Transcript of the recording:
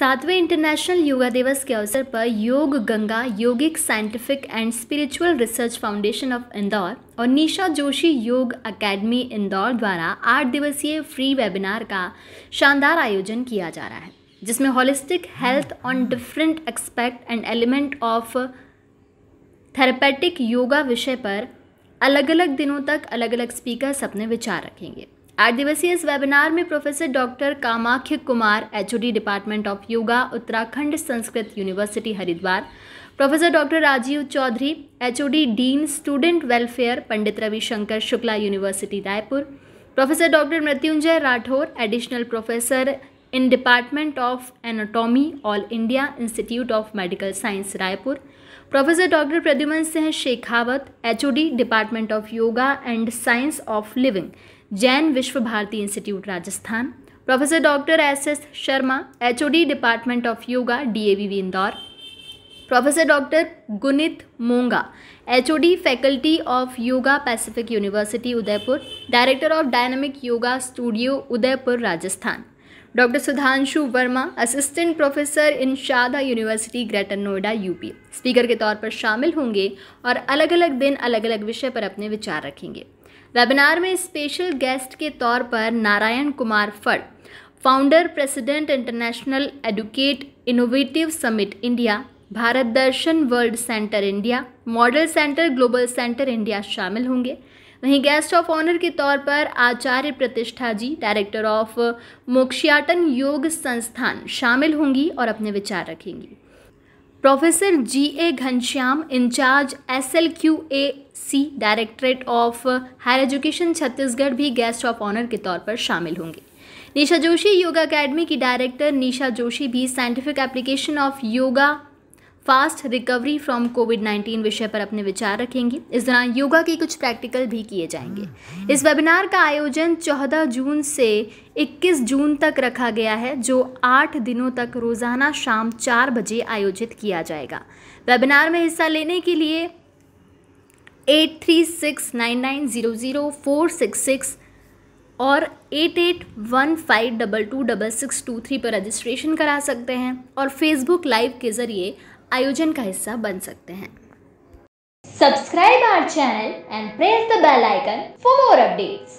सातवें international yoga दिवस के अवसर पर Yog Ganga yogic scientific and spiritual research foundation of Indore और निशा जोशी योग एकेडमी इंदौर द्वारा आठ दिवसीय फ्री वेबिनार का शानदार आयोजन किया जा रहा है जिसमें holistic health on different aspect and element of therapeutic yoga विषय पर अलग अलग दिनों तक अलग अलग स्पीकर्स अपने विचार रखेंगे आठ दिवसीय इस वेबिनार में professor doctor Kamakhya Kumar H department of yoga Uttarakhand Sanskrit university Haridwar professor doctor Rajiv Chaudhary H dean student welfare Pandit Ravishankar Shukla university Raipur professor doctor Mrityunjay Rathore additional professor in department of anatomy all India institute of medical science Raipur professor doctor Pradyuman Singh Shekhawat H department of yoga and science of living Jain Vishva Bharati institute Rajasthan professor doctor S S Sharma H department of yoga DAVV Indore professor doctor Gunit Monga H faculty of yoga Pacific university Udaipur director of dynamic yoga studio Udaipur Rajasthan doctor Sudhanshu Verma assistant professor in Sharda university greater Noida UP speaker के तौर पर शामिल होंगे और अलग अलग दिन अलग अलग विषय पर अपने विचार रखेंगे वेबिनार में स्पेशल गेस्ट के तौर पर Narayan Kumar Phad founder president international educate innovative summit India Bharat Darshan world center India model center global center India शामिल होंगे वहीं गेस्ट ऑफ ऑनर के तौर पर आचार्य प्रतिष्ठा जी डायरेक्टर ऑफ मोक्षाटन योग संस्थान शामिल होंगी और अपने विचार रखेंगी professor G A Ghanshyam incharge S L Q A C directorate of higher education Chhattisgarh भी गेस्ट ऑफ ऑनर के तौर पर शामिल होंगे निशा जोशी योगा एकेडमी की डायरेक्टर निशा जोशी भी scientific application of yoga fast recovery from COVID 19 विषय पर अपने विचार रखेंगे इस दौरान योगा के कुछ प्रैक्टिकल भी किए जाएंगे इस वेबिनार का आयोजन 14 जून से 21 जून तक रखा गया है जो 8 दिनों तक रोज़ाना शाम 4 बजे आयोजित किया जाएगा वेबिनार में हिस्सा लेने के लिए eight three six nine nine zero zero four six six और eight eight one five double two double six two three पर रजिस्ट्रेशन करा सकते हैं और फेसबुक लाइव के ज़रिए आयोजन का हिस्सा बन सकते हैं subscribe our channel and press the bell icon for more updates